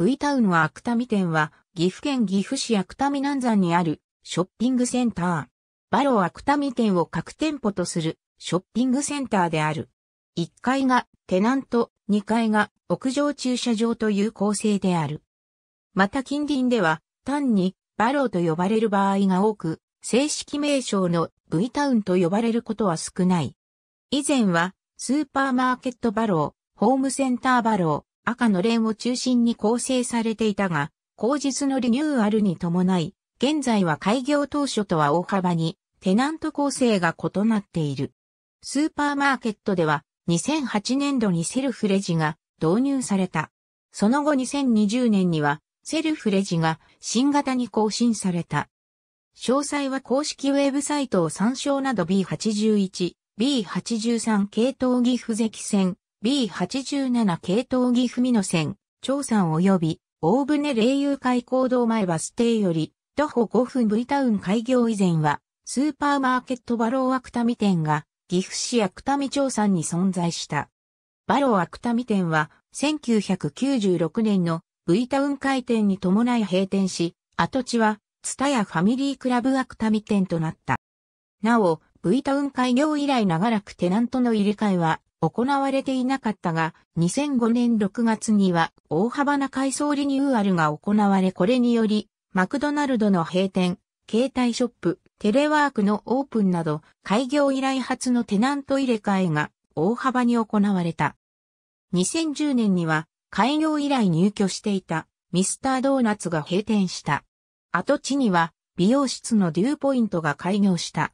V タウンはタミ店は、岐阜県岐阜市アクタミ南山にあるショッピングセンター。バローアクタミ店を各店舗とするショッピングセンターである。1階がテナント、2階が屋上駐車場という構成である。また近隣では単にバローと呼ばれる場合が多く、正式名称の V タウンと呼ばれることは少ない。以前はスーパーマーケットバロー、ホームセンターバロー、赤の連を中心に構成されていたが、後日のリニューアルに伴い、現在は開業当初とは大幅にテナント構成が異なっている。スーパーマーケットでは2008年度にセルフレジが導入された。その後2020年にはセルフレジが新型に更新された。詳細は公式ウェブサイトを参照など B81、B83 系統岐阜関線、B87 系統岐阜美野線、長山及び大船霊友会行動前バス停より、徒歩5分 V タウン開業以前は、スーパーマーケットバローアクタミ店が、岐阜市アクタミ町山に存在した。バローアクタミ店は、1996年の V タウン開店に伴い閉店し、跡地は、ツタヤファミリークラブアクタミ店となった。なお、V タウン開業以来長らくテナントの入れ替えは行われていなかったが、2005年6月には大幅な改装リニューアルが行われこれにより、マクドナルドの閉店、携帯ショップ、テレワークのオープンなど、開業以来初のテナント入れ替えが大幅に行われた。2010年には、開業以来入居していたミスタードーナツが閉店した。跡地には、美容室のデューポイントが開業した。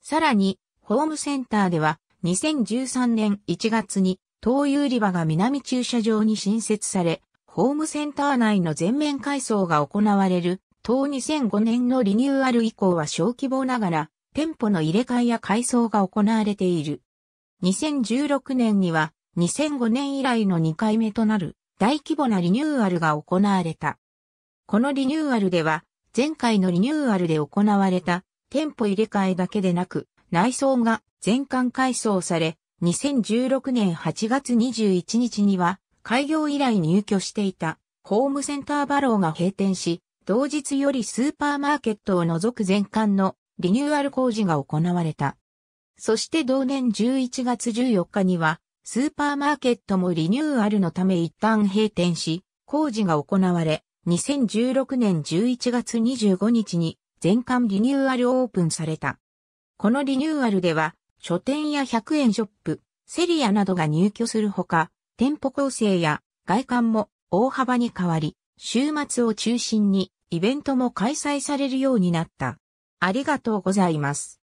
さらに、ホームセンターでは、2013年1月に灯油売り場が南駐車場に新設され、ホームセンター内の全面改装が行われる、当2005年のリニューアル以降は小規模ながら、店舗の入れ替えや改装が行われている。2016年には、2005年以来の2回目となる大規模なリニューアルが行われた。このリニューアルでは、前回のリニューアルで行われた店舗入れ替えだけでなく、内装が全館改装され、2016年8月21日には、開業以来入居していたホームセンターバローが閉店し、同日よりスーパーマーケットを除く全館のリニューアル工事が行われた。そして同年11月14日には、スーパーマーケットもリニューアルのため一旦閉店し、工事が行われ、2016年11月25日に全館リニューアルオープンされた。このリニューアルでは、書店や100円ショップ、セリアなどが入居するほか、店舗構成や外観も大幅に変わり、週末を中心にイベントも開催されるようになった。ありがとうございます。